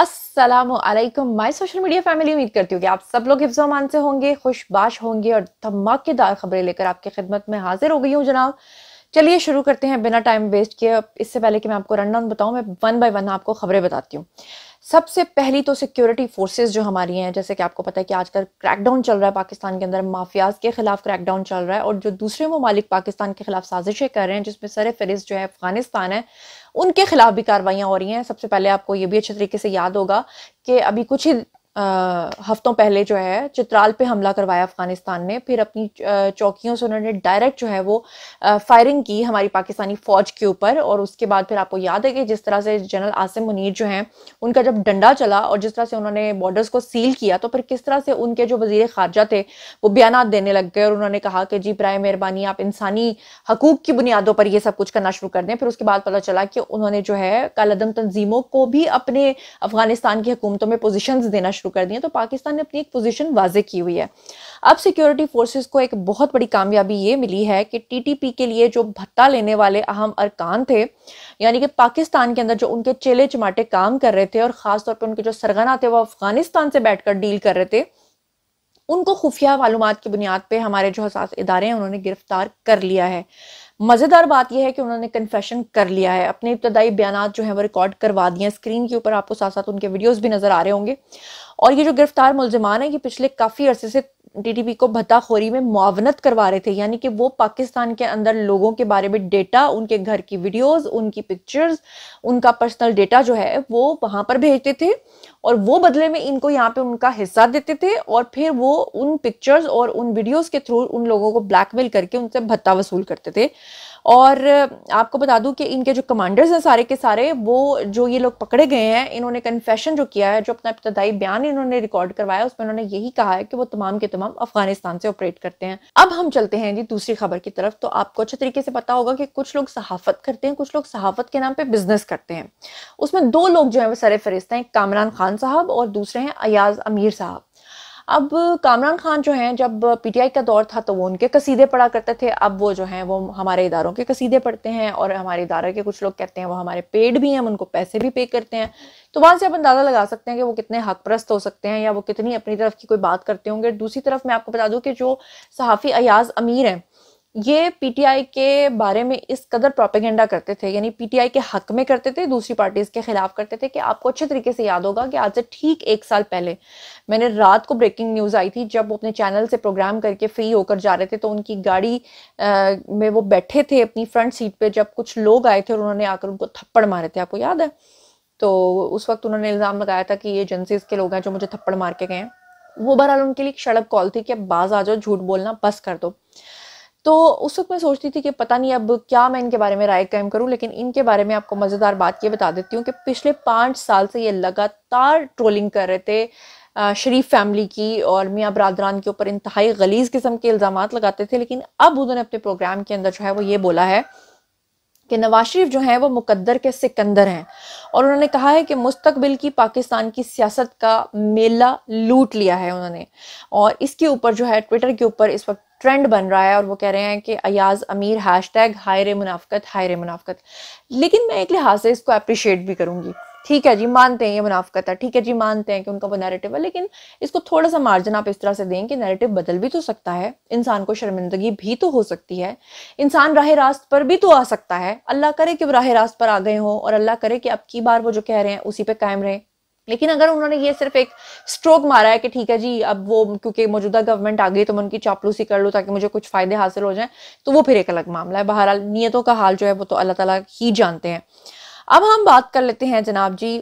Aslam my social media family उम्मीद करती हूँ कि आप सब लोग मान से होंगे खुशबाश होंगे और धमाकेदार खबरें लेकर आपकी खिदमत में हाजिर हो गई हूँ जनाब चलिए शुरू करते हैं बिना टाइम वेस्ट किए इससे पहले कि मैं आपको रन डाउन बताऊँ मैं वन बाई वन आपको खबरें बताती हूँ सबसे पहली तो सिक्योरिटी फोर्सेज जो हमारी हैं जैसे कि आपको पता है कि आजकल क्रैकडाउन चल रहा है पाकिस्तान के अंदर माफियाज के खिलाफ क्रैकडाउन चल रहा है और जो दूसरे ममालिक पाकिस्तान के खिलाफ साजिशें कर रहे हैं जिसमें सर फहरिस्त जो है अफगानिस्तान है उनके खिलाफ भी कार्रवाइयाँ हो रही हैं सबसे पहले आपको ये भी अच्छे तरीके से याद होगा कि अभी कुछ ही हफ्तों पहले जो है चित्राल पे हमला करवाया अफ़गानिस्तान ने फिर अपनी चौकियों से उन्होंने डायरेक्ट जो है वो फायरिंग की हमारी पाकिस्तानी फ़ौज के ऊपर और उसके बाद फिर आपको याद है कि जिस तरह से जनरल आसिम मुनीर जो हैं उनका जब डंडा चला और जिस तरह से उन्होंने बॉर्डर्स को सील किया तो फिर किस तरह से उनके जो वजीर खारजा थे वो बयान देने लग गए और उन्होंने कहा कि जी ब्राय मेहरबानी आप इंसानी हकूक़ की बुनियादों पर यह सब कुछ करना शुरू कर दें फिर उसके बाद पता चला कि उन्होंने जो है कालदम तंजीमों को भी अपने अफ़गानिस्तान की हुकूमतों में पोजिशन देना शुरू कर दी हैं तो पाकिस्तान ने अपनी एक पोजीशन वाजे की हुई है अब सिक्योरिटी फोर्सेस को एक बहुत बड़ी कामयाबी ये मिली है कि टीटीपी के लिए जो भत्ता लेने वाले अहम अरकान थे यानी कि पाकिस्तान के अंदर जो उनके चेले चमाटे काम कर रहे थे और ख़ासतौर पर उनके जो सरगना थे वो अफगानिस्तान से बैठकर डील कर रहे थे उनको खुफिया मालूम की बुनियाद पर हमारे जो हसास इदारे हैं उन्होंने गिरफ्तार कर लिया है मज़ेदार बात यह है कि उन्होंने कन्फेशन कर लिया है अपने इब्तदाई बयान जो है वो रिकॉर्ड करवा दिए स्क्रीन के ऊपर आपको साथ साथ उनके वीडियोस भी नज़र आ रहे होंगे और ये जो गिरफ्तार मुलजमान है ये पिछले काफ़ी अरसे से टीटीपी को भत्ताखोरी में मुआवनत करवा रहे थे यानी कि वो पाकिस्तान के अंदर लोगों के बारे में डेटा उनके घर की वीडियोस उनकी पिक्चर्स उनका पर्सनल डेटा जो है वो वहां पर भेजते थे और वो बदले में इनको यहाँ पे उनका हिस्सा देते थे और फिर वो उन पिक्चर्स और उन वीडियोस के थ्रू उन लोगों को ब्लैकमेल करके उनसे भत्ता वसूल करते थे और आपको बता दूं कि इनके जो कमांडर्स हैं सारे के सारे वो जो ये लोग पकड़े गए हैं इन्होंने कन्फेशन जो किया है जो अपना इब्तदाई बयान इन्होंने रिकॉर्ड करवाया उसमें उन्होंने यही कहा है कि वो तमाम के तमाम अफगानिस्तान से ऑपरेट करते हैं अब हम चलते हैं जी दूसरी खबर की तरफ तो आपको अच्छे तरीके से पता होगा कि कुछ लोग सहाफत करते हैं कुछ लोग सहाफत के नाम पर बिजनेस करते हैं उसमें दो लोग जो है वो सर फहरिस्त हैं कामरान खान साहब और दूसरे हैं अयाज अमीर साहब अब कामरान खान जो हैं जब पीटीआई का दौर था तो वो उनके कसीदे पढ़ा करते थे अब वो जो हैं वो हमारे इदारों के कसीदे पढ़ते हैं और हमारे इदारे के कुछ लोग कहते हैं वो हमारे पेड भी हैं हम उनको पैसे भी पे करते हैं तो वहाँ से आप अंदाज़ा लगा सकते हैं कि वो कितने हक हो सकते हैं या वो कितनी अपनी तरफ की कोई बात करते होंगे दूसरी तरफ मैं आपको बता दूँ कि जो सहाफ़ी अयाज अमीर हैं ये पीटीआई के बारे में इस कदर प्रोपेगेंडा करते थे यानी पीटीआई के हक में करते थे दूसरी पार्टीज के खिलाफ करते थे कि आपको अच्छे तरीके से याद होगा कि आज से ठीक एक साल पहले मैंने रात को ब्रेकिंग न्यूज़ आई थी जब वो अपने चैनल से प्रोग्राम करके फ्री होकर जा रहे थे तो उनकी गाड़ी आ, में वो बैठे थे अपनी फ्रंट सीट पर जब कुछ लोग आए थे और उन्होंने आकर उनको थप्पड़ मारे थे आपको याद है तो उस वक्त उन्होंने इल्ज़ाम लगाया था कि ये एजेंसीज के लोग हैं जो मुझे थप्पड़ मार के गए हैं वो बहरहाल उनके लिए एक सड़क कॉल थी कि अब बाज आ जाओ झूठ बोलना बस कर दो तो उस वक्त मैं सोचती थी कि पता नहीं अब क्या मैं इनके बारे में राय कायम करूं लेकिन इनके बारे में आपको मज़ेदार बात ये बता देती हूँ कि पिछले पाँच साल से ये लगातार ट्रोलिंग कर रहे थे शरीफ फैमिली की और मियाँ बरदरान के ऊपर इंतहाई गलीज़ किस्म के इल्ज़ाम लगाते थे लेकिन अब उन्होंने अपने प्रोग्राम के अंदर जो है वो ये बोला है कि नवाज शरीफ जो हैं वो मुकद्दर के सिकंदर हैं और उन्होंने कहा है कि मुस्तकबिल की पाकिस्तान की सियासत का मेला लूट लिया है उन्होंने और इसके ऊपर जो है ट्विटर के ऊपर इस वक्त ट्रेंड बन रहा है और वो कह रहे हैं कि अयाज अमीर हैश टैग हायर मुनाफ़त हायर मुनाफ़त लेकिन मैं एक लिहाज से इसको अप्रिशिएट भी करूँगी ठीक है जी मानते हैं ये मुनाफ्त है ठीक है जी मानते हैं कि उनका वो नैरेटिव है लेकिन इसको थोड़ा सा मार्जिन आप इस तरह से दें कि नैरेटिव बदल भी तो सकता है इंसान को शर्मिंदगी भी तो हो सकती है इंसान राह रास्त पर भी तो आ सकता है अल्लाह करे कि वो राह रास्त पर आ गए हों और अल्लाह करे कि अब की बार वो जो कह रहे हैं उसी पर कायम रहे लेकिन अगर उन्होंने ये सिर्फ एक स्ट्रोक मारा है कि ठीक है जी अब वो क्योंकि मौजूदा गवर्नमेंट आ गई तो मैं उनकी चापलूसी कर लूँ ताकि मुझे कुछ फ़ायदे हासिल हो जाएं तो वो फिर एक अलग मामला है बहरहाल नीयतों का हाल जो है वो तो अल्लाह ताला ही जानते हैं अब हम बात कर लेते हैं जनाब जी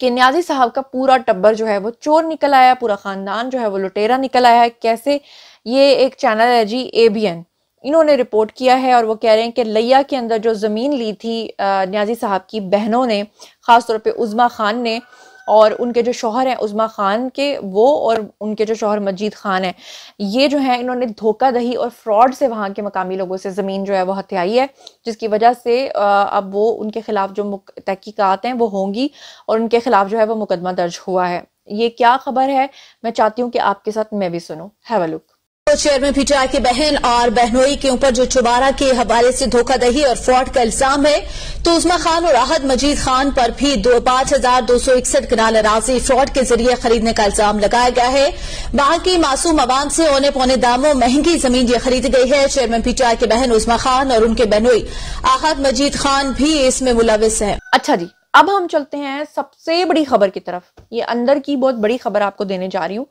कि न्याजी साहब का पूरा टब्बर जो है वो चोर निकल आया पूरा ख़ानदान जो है वो लुटेरा निकल आया है कैसे ये एक चैनल है जी ए इन्होंने रिपोर्ट किया है और वो कह रहे हैं कि लिया के अंदर जो ज़मीन ली थी न्याजी साहब की बहनों ने खासतौर पर पे उज़मा ख़ान ने और उनके जो शोहर हैं उज़मा ख़ान के वो और उनके जो शोहर मजीद ख़ान हैं ये जो है इन्होंने धोखा दही और फ्रॉड से वहाँ के मकामी लोगों से ज़मीन जो है वो हथियाई है जिसकी वजह से अब वो उनके ख़िलाफ़ जो तहकीक़ात हैं वो होंगी और उनके ख़िलाफ़ जो है वो मुकदमा दर्ज हुआ है ये क्या खबर है मैं चाहती हूँ कि आपके साथ मैं भी सुनूँ हैव लुक तो चेयरमैन में पीटीआई की बहन और बहनोई के ऊपर जो चुबारा के हवाले से धोखादही और फ्रॉड का इल्जाम है तो उस्मा खान और राहत मजीद खान पर भी दो पांच हजार दो सौ इकसठ कनाल अराजी फ्रॉड के जरिए खरीदने का इल्जाम लगाया गया है वहां की मासूम आवाम से औने पौने दामों महंगी जमीन ये खरीदी गई है चेयरमैन पीटीआई की बहन उस्मा खान और उनके बहनोई आहत मजीद खान भी इसमें मुलविस है अच्छा जी अब हम चलते हैं सबसे बड़ी खबर की तरफ ये अंदर की बहुत बड़ी खबर आपको देने जा रही हूँ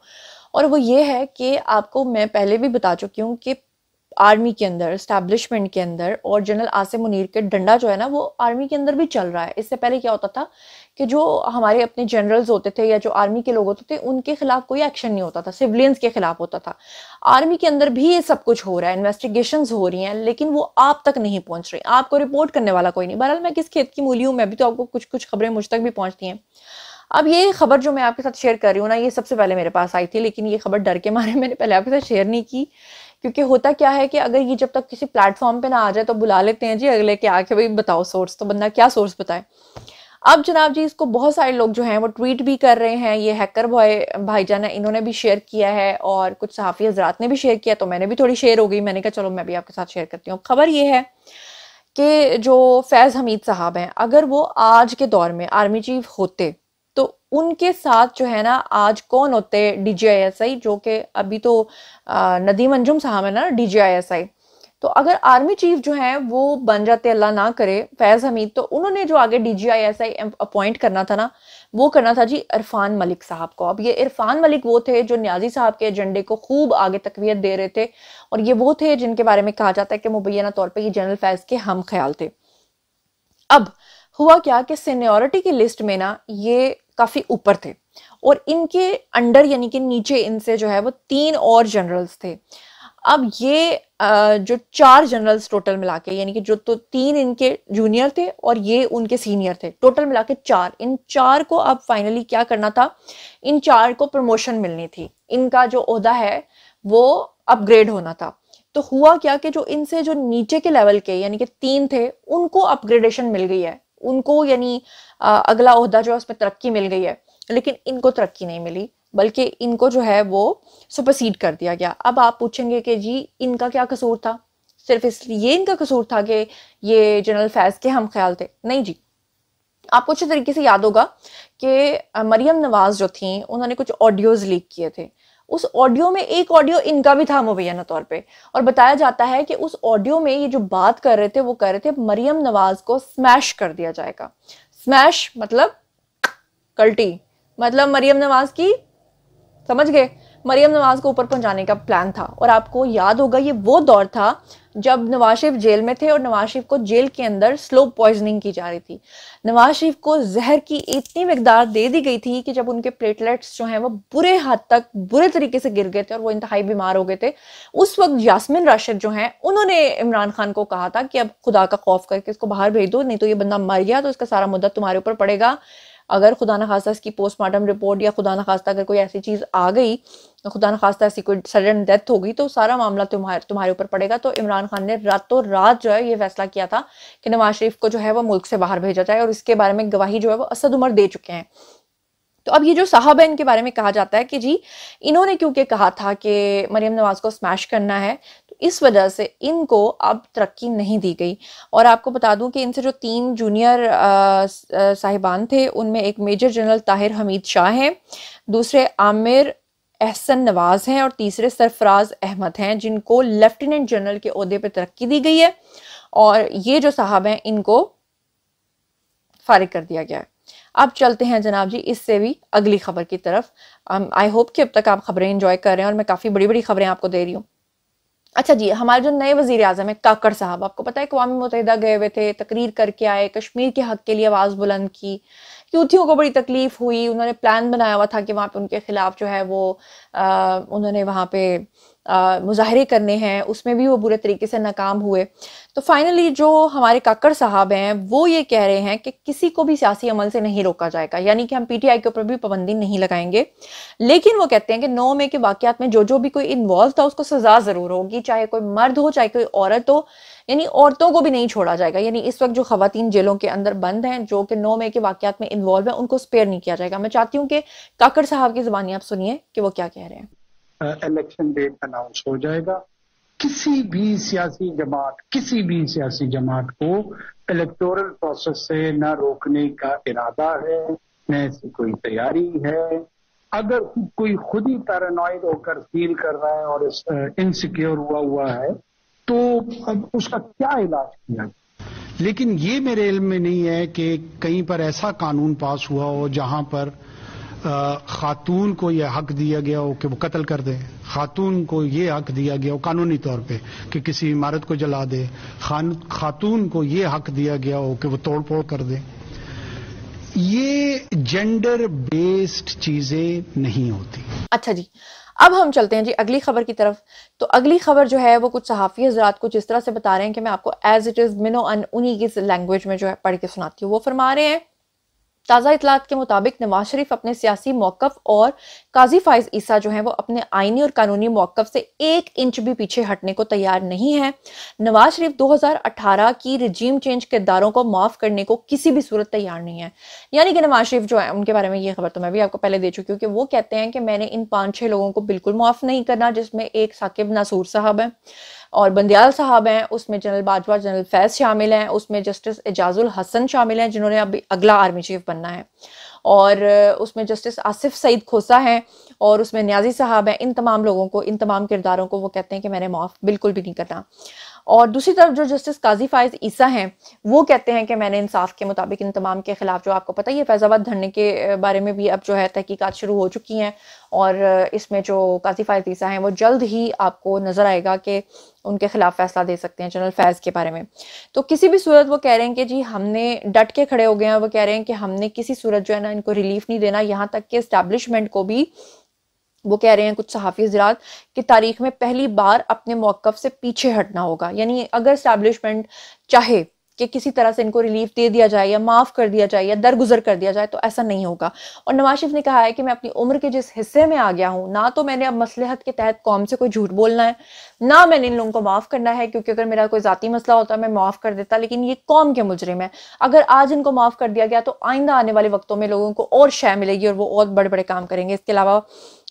और वो ये है कि आपको मैं पहले भी बता चुकी हूँ कि आर्मी के अंदर स्टैब्लिशमेंट के अंदर और जनरल आसिम मुनीर के डंडा जो है ना वो आर्मी के अंदर भी चल रहा है इससे पहले क्या होता था कि जो हमारे अपने जनरल्स होते थे या जो आर्मी के लोग होते थे उनके खिलाफ कोई एक्शन नहीं होता था सिविलियंस के खिलाफ होता था आर्मी के अंदर भी ये सब कुछ हो रहा है इन्वेस्टिगेशन हो रही हैं लेकिन वो आप तक नहीं पहुंच रही आपको रिपोर्ट करने वाला कोई नहीं बहरहाल मैं किस खेत की मूली हूँ मैं भी तो आपको कुछ कुछ खबरें मुझ तक भी पहुँचती हैं अब ये खबर जो मैं आपके साथ शेयर कर रही हूँ ना ये सबसे पहले मेरे पास आई थी लेकिन ये खबर डर के मारे मैंने पहले आपके साथ शेयर नहीं की क्योंकि होता क्या है कि अगर ये जब तक किसी प्लेटफॉर्म पे ना आ जाए तो बुला लेते हैं जी अगले के आके भाई बताओ सोर्स तो बंदा क्या सोर्स बताए अब जनाब जी इसको बहुत सारे लोग जो हैं वो ट्वीट भी कर रहे हैं ये हैकर भाई भाईजान है इन्होंने भी शेयर किया है और कुछ सहाफ़ी हजरात ने भी शेयर किया तो मैंने भी थोड़ी शेयर हो गई मैंने कहा चलो मैं भी आपके साथ शेयर करती हूँ खबर ये है कि जो फैज़ हमीद साहब हैं अगर वो आज के दौर में आर्मी चीफ होते तो उनके साथ जो है ना आज कौन होते डी जी आई एस आई जो कि अभी तो नदीम अंजुम साहब है ना D G I I S तो अगर आर्मी चीफ जो है वो बन जाते अल्लाह ना करे फैज़ हमीद तो उन्होंने जो आगे D G I S I appoint करना था ना वो करना था जी इरफान मलिक साहब को अब ये इरफान मलिक वो थे जो न्याजी साहब के एजेंडे को खूब आगे तकवीत दे रहे थे और ये वो थे जिनके बारे में कहा जाता है कि मुबैना तौर पर ये जनरल फैज़ के हम ख्याल थे अब हुआ क्या कि सीनियोरिटी की लिस्ट में ना ये काफ़ी ऊपर थे और इनके अंडर यानी कि नीचे इनसे जो है वो तीन और जनरल्स थे अब ये जो चार जनरल्स टोटल मिला के यानी कि जो तो तीन इनके जूनियर थे और ये उनके सीनियर थे टोटल मिला के चार इन चार को अब फाइनली क्या करना था इन चार को प्रमोशन मिलनी थी इनका जो अहदा है वो अपग्रेड होना था तो हुआ क्या कि जो इनसे जो नीचे के लेवल के यानी कि तीन थे उनको अपग्रेडेशन मिल गई है उनको यानी अगला अहदा जो है उसमें तरक्की मिल गई है लेकिन इनको तरक्की नहीं मिली बल्कि इनको जो है वो सुपरसीड कर दिया गया अब आप पूछेंगे कि जी इनका क्या कसूर था सिर्फ इसलिए इनका कसूर था कि ये जनरल फैज के हम ख्याल थे नहीं जी आपको अच्छे तरीके से याद होगा कि मरियम नवाज जो थी उन्होंने कुछ ऑडियोज लीक किए थे उस ऑडियो में एक ऑडियो इनका भी था मुबैना तौर पे और बताया जाता है कि उस ऑडियो में ये जो बात कर रहे थे वो कर रहे थे मरियम नवाज को स्मैश कर दिया जाएगा स्मैश मतलब कल्टी मतलब मरियम नवाज की समझ गए मरियम नवाज को ऊपर पहुंचाने का प्लान था और आपको याद होगा ये वो दौर था जब नवाज शरीफ जेल में थे और नवाज शरीफ को जेल के अंदर स्लो पॉइजनिंग की जा रही थी नवाज शरीफ को जहर की इतनी मकदार दे दी गई थी कि जब उनके प्लेटलेट्स जो हैं वो बुरे हद तक बुरे तरीके से गिर गए थे और वो इंतहाई बीमार हो गए थे उस वक्त यासमिन राशिद जो हैं उन्होंने इमरान खान को कहा था कि अब खुदा का खौफ करके इसको बाहर भेज दो नहीं तो ये बंदा मर गया तो इसका सारा मुद्दा तुम्हारे ऊपर पड़ेगा अगर खुदा न खास्ता इसकी पोस्टमार्टम रिपोर्ट या खुदा न खास्ता अगर कोई ऐसी चीज़ आ गई तो खुदा न ऐसी कोई सडन डेथ होगी तो सारा मामला तुम्हारे तुम्हारे ऊपर पड़ेगा तो इमरान खान ने रातों रात जो है ये फैसला किया था कि नवाज शरीफ को जो है वो मुल्क से बाहर भेजा जाए और इसके बारे में गवाही जो है वो असद उमर दे चुके हैं तो अब ये जो साहब है इनके बारे में कहा जाता है कि जी इन्होंने क्योंकि कहा था कि मरियम नवाज को स्मैश करना है तो इस वजह से इनको अब तरक्की नहीं दी गई और आपको बता दूं कि इनसे जो तीन जूनियर साहिबान थे उनमें एक मेजर जनरल ताहिर हमीद शाह हैं दूसरे आमिर एहसन नवाज़ हैं और तीसरे सरफराज अहमद हैं जिनको लेफ्टिनेंट जनरल के अहदे पर तरक्की दी गई है और ये जो साहब हैं इनको फारिग कर दिया गया है अब चलते हैं जनाब जी इससे भी अगली खबर की तरफ आई um, होप कि अब तक आप खबरें इंजॉय कर रहे हैं और मैं काफ़ी बड़ी बड़ी खबरें आपको दे रही हूँ अच्छा जी हमारे जो नए वजीर अजम है काकड़ साहब आपको पता है अवी मुतहदा गए हुए थे तकरीर करके आए कश्मीर के हक के लिए आवाज़ बुलंद की यूथियों को बड़ी तकलीफ हुई उन्होंने प्लान बनाया हुआ था कि वहाँ पे उनके खिलाफ जो है वो आ, उन्होंने वहाँ पे मुजाहरे करने हैं उसमें भी वो बुरे तरीके से नाकाम हुए तो फाइनली जो हमारे काकड़ साहब हैं वो ये कह रहे हैं कि किसी को भी सियासी अमल से नहीं रोका जाएगा यानी कि हम पीटीआई के ऊपर भी पाबंदी नहीं लगाएंगे लेकिन वो कहते हैं कि नौ मई के वाकत में जो जो भी कोई इन्वॉल्व था उसको सजा ज़रूर होगी चाहे कोई मर्द हो चाहे कोई औरत हो यानी औरतों को भी नहीं छोड़ा जाएगा यानी इस वक्त जो खातन जेलों के अंदर बंद हैं जो कि नौ मई के वाकत में इन्वॉल्व हैं उनको स्पेयर नहीं किया जाएगा मैं चाहती हूँ कि काकड़ साहब की ज़बानी आप सुनिए कि वो क्या कह रहे हैं इलेक्शन डेट अनाउंस हो जाएगा किसी भी सियासी जमात किसी भी सियासी जमात को इलेक्टोरल प्रोसेस से न रोकने का इरादा है न ऐसी कोई तैयारी है अगर कोई खुद ही पैरानॉइड होकर फील कर रहा है और इनसिक्योर हुआ हुआ है तो अब उसका क्या इलाज किया जाए लेकिन ये मेरे इल्म में नहीं है कि कहीं पर ऐसा कानून पास हुआ हो जहां पर खातून को यह हक दिया गया हो कि वो कत्ल कर दे खातून को ये हक दिया गया हो कानूनी तौर पे कि किसी इमारत को जला दे खातून को ये हक दिया गया हो कि वो तोड़फोड़ कर दे ये जेंडर बेस्ड चीजें नहीं होती अच्छा जी अब हम चलते हैं जी अगली खबर की तरफ तो अगली खबर जो है वो कुछ सहाफ़ी हजरात कुछ इस तरह से बता रहे हैं कि मैं आपको एज इट इज़ मिनो अन उन्हीं की लैंग्वेज में जो है पढ़ के सुनाती हूँ वो फरमा रहे हैं ताज़ा इतलात के मुताबिक नवाज शरीफ अपने सियासी मौक़ और काजी फायज ईसा जो है वो अपने आइनी और कानूनी मौक़ से एक इंच भी पीछे हटने को तैयार नहीं है नवाज शरीफ 2018 की रिजीम चेंज किरदारों को माफ़ करने को किसी भी सूरत तैयार नहीं है यानी कि नवाज शरीफ जो है उनके बारे में ये खबर तो मैं भी आपको पहले दे चुकी हूँ कि वो कहते हैं कि मैंने इन पाँच छह लोगों को बिल्कुल माफ़ नहीं करना जिसमें एक साकिब नासूर साहब है और बंदियाल साहब हैं उसमें जनरल बाजवा जनरल फैज शामिल हैं उसमें जस्टिस एजाजुल हसन शामिल हैं जिन्होंने अभी अगला आर्मी चीफ बनना है और उसमें जस्टिस आसिफ सईद खोसा हैं और उसमें न्याजी साहब हैं इन तमाम लोगों को इन तमाम किरदारों को वो कहते हैं कि मैंने माफ़ बिल्कुल भी नहीं करना और दूसरी तरफ जो जस्टिस काजी फायज ईसा हैं वो कहते हैं कि मैंने इंसाफ के मुताबिक इन तमाम के खिलाफ जो आपको पता ही है फैजाबाद धरने के बारे में भी अब जो है तहकीकत शुरू हो चुकी हैं और इसमें जो काजी फायज ईसा हैं वो जल्द ही आपको नजर आएगा कि उनके खिलाफ फैसला दे सकते हैं जनरल फैज़ के बारे में तो किसी भी सूरत वो कह रहे हैं कि जी हमने डट के खड़े हो गए हैं वो कह रहे हैं कि हमने किसी सूरत जो है ना इनको रिलीफ नहीं देना यहाँ तक कि इस्टेब्लिशमेंट को भी वो कह रहे हैं कुछ सहाफ़ी ज़रात कि तारीख में पहली बार अपने मौक़ से पीछे हटना होगा यानी अगर इस्टेबलिशमेंट चाहे कि किसी तरह से इनको रिलीफ दे दिया जाए या माफ़ कर दिया जाए या दरगुजर कर दिया जाए तो ऐसा नहीं होगा और नवाज शरीफ ने कहा है कि मैं अपनी उम्र के जिस हिस्से में आ गया हूँ ना तो मैंने अब मसलहत के तहत कौम से कोई झूठ बोलना है ना मैंने इन लोगों को माफ़ करना है क्योंकि अगर मेरा कोई ज़ाती मसला होता मैं माफ़ कर देता लेकिन ये कौम के मुजरम है अगर आज इनको माफ़ कर दिया गया तो आइंदा आने वाले वक्तों में लोगों को और शय मिलेगी और वो और बड़े बड़े काम करेंगे इसके अलावा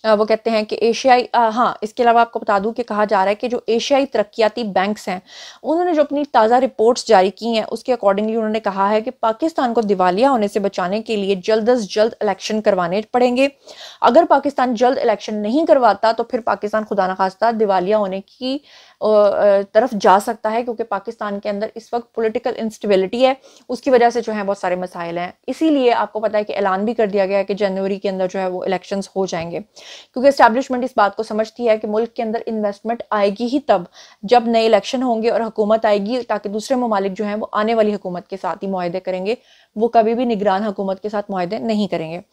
वो कहते हैं कि एशियाई हाँ इसके अलावा आपको बता दूं कि कहा जा रहा है कि जो एशियाई तरक्याती बैंक्स हैं उन्होंने जो अपनी ताज़ा रिपोर्ट्स जारी की हैं उसके अकॉर्डिंगली उन्होंने कहा है कि पाकिस्तान को दिवालिया होने से बचाने के लिए जल्द अज जल्द इलेक्शन करवाने पड़ेंगे अगर पाकिस्तान जल्द इलेक्शन नहीं करवाता तो फिर पाकिस्तान खुदा नखास्ता दिवालिया होने की तरफ जा सकता है क्योंकि पाकिस्तान के अंदर इस वक्त पॉलिटिकल इंस्टेबिलिटी है उसकी वजह से जो है बहुत सारे मसाइल हैं इसीलिए आपको पता है कि ऐलान भी कर दिया गया है कि जनवरी के अंदर जो है वो इलेक्शन हो जाएंगे क्योंकि इस्टेब्लिशमेंट इस बात को समझती है कि मुल्क के अंदर इन्वेस्टमेंट आएगी ही तब जब नए इलेक्शन होंगे और हुकूमत आएगी ताकि दूसरे ममालिक जो हैं वो आने वाली हुकूमत के साथ ही माहदे करेंगे वो कभी भी निगरान हुकूमत के साथ माहदे नहीं करेंगे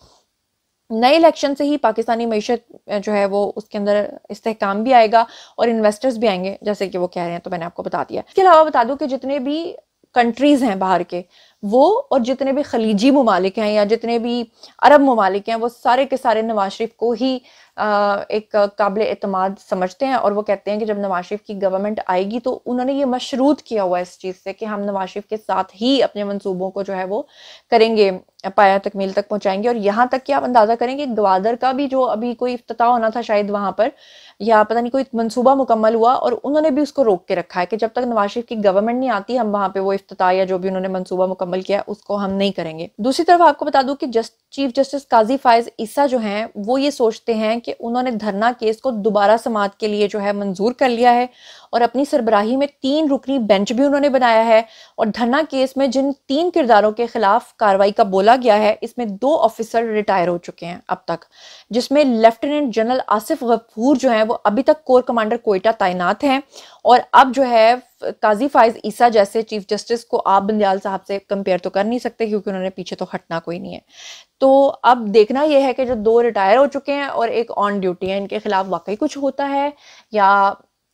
नए इलेक्शन से ही पाकिस्तानी मीशत जो है वो उसके अंदर इसकाम भी आएगा और इन्वेस्टर्स भी आएंगे जैसे कि वो कह रहे हैं तो मैंने आपको बता दिया इसके अलावा बता दूं कि जितने भी कंट्रीज़ हैं बाहर के वो और जितने भी खलीजी ममालिक हैं या जितने भी अरब ममालिक हैं वो सारे के सारे नवाज शरीफ को ही एक काबिल अतमाद समझते हैं और वो कहते हैं कि जब नवाज शरीफ की गवर्नमेंट आएगी तो उन्होंने ये मशरूत किया हुआ है इस चीज़ से कि हम नवाज शरीफ के साथ ही अपने मनसूबों को जो है वो करेंगे पाया तकमील तक पहुंचाएंगे और यहाँ तक कि आप अंदाज़ा करेंगे ग्वादर का भी जो अभी कोई अफ्ताह होना था शायद वहाँ पर या पता नहीं कोई मनसूबा मुकम्मल हुआ और उन्होंने भी उसको रोक के रखा है कि जब तक नवाज शरीफ की गवर्नमेंट नहीं आती हम वहाँ पे वो अफ्ताह या जो भी उन्होंने मनसूबा मुकम्मल किया उसको हम नहीं करेंगे दूसरी तरफ आपको बता दूँ कि just chief justice Qazi Faez Isa जो हैं वो ये सोचते हैं कि उन्होंने धरना केस को दोबारा समात के लिए जो है मंजूर कर लिया है और अपनी सरबराही में तीन रुकनी बेंच भी उन्होंने बनाया है और धरना केस में जिन तीन किरदारों के खिलाफ कार्रवाई का बोला गया है इसमें दो ऑफिसर रिटायर हो चुके हैं अब तक जिसमें लेफ्टिनेंट जनरल आसिफ गफूर जो है वो अभी तक कोर कमांडर कोयटा तैनात हैं और अब जो है काजी फाइज ईसा जैसे चीफ जस्टिस को आप बंदयाल साहब से कंपेयर तो कर नहीं सकते क्योंकि उन्होंने पीछे तो हटना कोई नहीं है तो अब देखना यह है कि जो दो रिटायर हो चुके हैं और एक ऑन ड्यूटी है इनके खिलाफ वाकई कुछ होता है या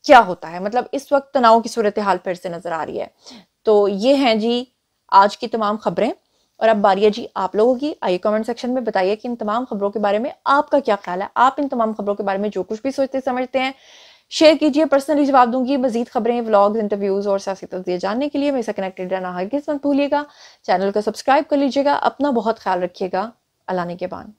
क्या होता है मतलब इस वक्त तनाव की सूरत हाल फिर से नजर आ रही है तो ये हैं जी आज की तमाम खबरें और अब बारिया जी आप लोगों की आइए कमेंट सेक्शन में बताइए कि इन तमाम खबरों के बारे में आपका क्या ख्याल है आप इन तमाम खबरों के बारे में जो कुछ भी सोचते समझते हैं शेयर कीजिए पर्सनली जवाब दूंगी मजीद खबरें व्लॉग्स इंटरव्यूज और सियासी तस्दीर जानने के लिए मेरे से कनेक्टेड रहना हर किस्मत भूलिएगा चैनल को सब्सक्राइब कर लीजिएगा अपना बहुत ख्याल रखिएगा अल्लाह ने के बान